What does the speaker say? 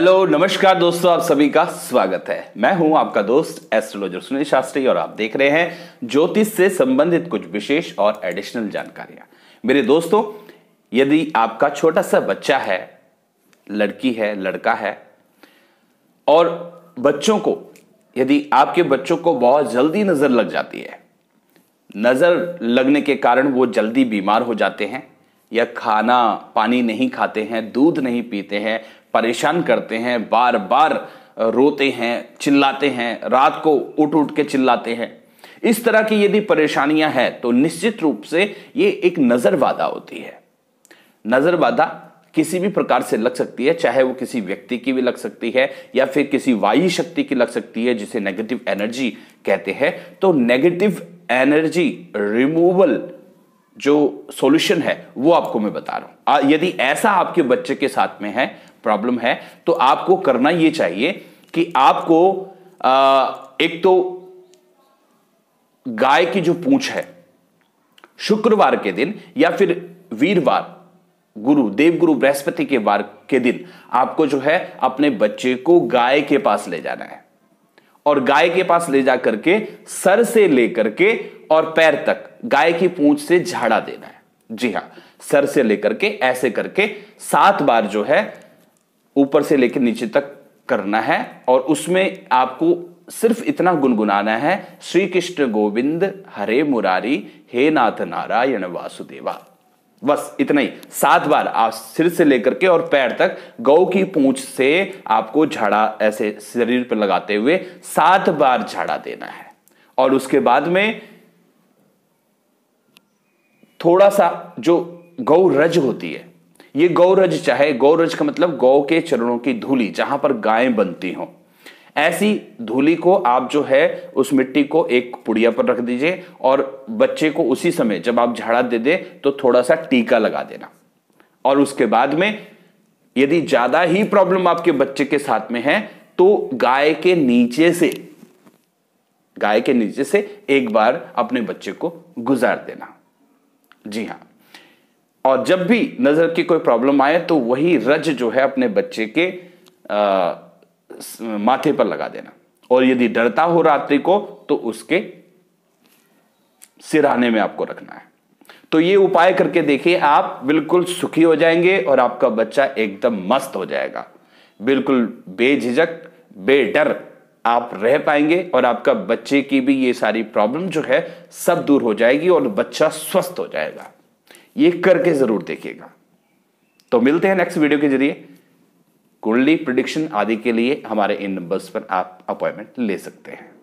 hello नमस्कार दोस्तों आप सभी का स्वागत है मैं हूं आपका दोस्त एस्ट्रोलॉजर सुनील शास्त्री और आप देख रहे हैं ज्योतिष से संबंधित कुछ विशेष और एडिशनल जानकारियां मेरे दोस्तों यदि आपका छोटा सा बच्चा है लड़की है लड़का है और बच्चों को यदि आपके बच्चों को बहुत जल्दी नजर लग जाती है नजर लगने के कारण वो जल्दी बीमार हो जाते हैं या खाना पानी नहीं खाते हैं दूध नहीं पीते हैं परेशान करते हैं बार बार रोते हैं चिल्लाते हैं रात को उठ उठ के चिल्लाते हैं इस तरह की यदि परेशानियां हैं तो निश्चित रूप से ये एक नजर बाधा होती है नजर बाधा किसी भी प्रकार से लग सकती है चाहे वो किसी व्यक्ति की भी लग सकती है या फिर किसी वायु शक्ति की लग सकती है जिसे नेगेटिव एनर्जी कहते हैं तो नेगेटिव एनर्जी रिमूवल जो सॉल्यूशन है वो आपको मैं बता रहा हूं यदि ऐसा आपके बच्चे के साथ में है प्रॉब्लम है तो आपको करना यह चाहिए कि आपको आ, एक तो गाय की जो पूछ है शुक्रवार के दिन या फिर वीरवार गुरु गुरु बृहस्पति के वार के दिन आपको जो है अपने बच्चे को गाय के पास ले जाना है और गाय के पास ले जा करके सर से लेकर के और पैर तक गाय की पूंछ से झाड़ा देना है जी हाँ सर से लेकर के ऐसे करके सात बार जो है ऊपर से लेकर नीचे तक करना है और उसमें आपको सिर्फ इतना गुनगुनाना है श्री कृष्ण गोविंद हरे मुरारी हे नाथ नारायण वासुदेवा बस इतना ही सात बार आप सिर से लेकर के और पैर तक गौ की पूंछ से आपको झाड़ा ऐसे शरीर पर लगाते हुए सात बार झाड़ा देना है और उसके बाद में थोड़ा सा जो गौ रज होती है ये गौरज चाहे गौरज का मतलब गौ के चरणों की धूली जहां पर गायें बनती हों ऐसी धूली को आप जो है उस मिट्टी को एक पुड़िया पर रख दीजिए और बच्चे को उसी समय जब आप झाड़ा दे दे तो थोड़ा सा टीका लगा देना और उसके बाद में यदि ज्यादा ही प्रॉब्लम आपके बच्चे के साथ में है तो गाय के नीचे से गाय के नीचे से एक बार अपने बच्चे को गुजार देना जी हां और जब भी नज़र की कोई प्रॉब्लम आए तो वही रज जो है अपने बच्चे के आ, माथे पर लगा देना और यदि डरता हो रात्रि को तो उसके सिराने में आपको रखना है तो ये उपाय करके देखिए आप बिल्कुल सुखी हो जाएंगे और आपका बच्चा एकदम मस्त हो जाएगा बिल्कुल बेझिझक बेडर आप रह पाएंगे और आपका बच्चे की भी ये सारी प्रॉब्लम जो है सब दूर हो जाएगी और बच्चा स्वस्थ हो जाएगा ये करके जरूर देखिएगा तो मिलते हैं नेक्स्ट वीडियो के जरिए कुंडली प्रिडिक्शन आदि के लिए हमारे इन नंबर्स पर आप अपॉइंटमेंट ले सकते हैं